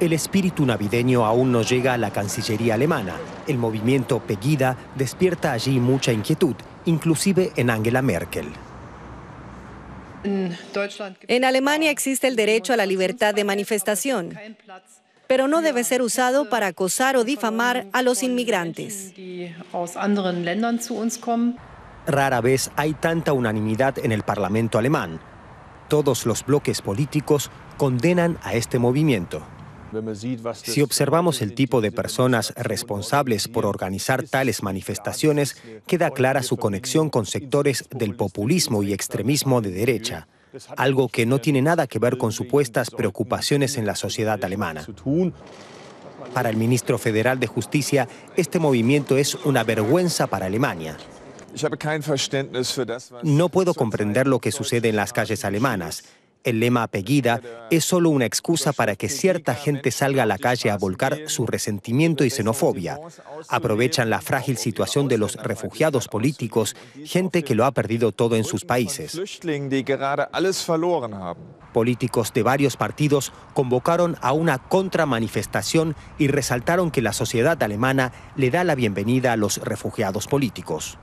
El espíritu navideño aún no llega a la Cancillería alemana. El movimiento Pegida despierta allí mucha inquietud, inclusive en Angela Merkel. En Alemania existe el derecho a la libertad de manifestación, pero no debe ser usado para acosar o difamar a los inmigrantes. Rara vez hay tanta unanimidad en el Parlamento alemán. Todos los bloques políticos condenan a este movimiento. Si observamos el tipo de personas responsables por organizar tales manifestaciones, queda clara su conexión con sectores del populismo y extremismo de derecha, algo que no tiene nada que ver con supuestas preocupaciones en la sociedad alemana. Para el ministro federal de Justicia, este movimiento es una vergüenza para Alemania. No puedo comprender lo que sucede en las calles alemanas el lema apellida es solo una excusa para que cierta gente salga a la calle a volcar su resentimiento y xenofobia. Aprovechan la frágil situación de los refugiados políticos, gente que lo ha perdido todo en sus países. Políticos de varios partidos convocaron a una contramanifestación y resaltaron que la sociedad alemana le da la bienvenida a los refugiados políticos.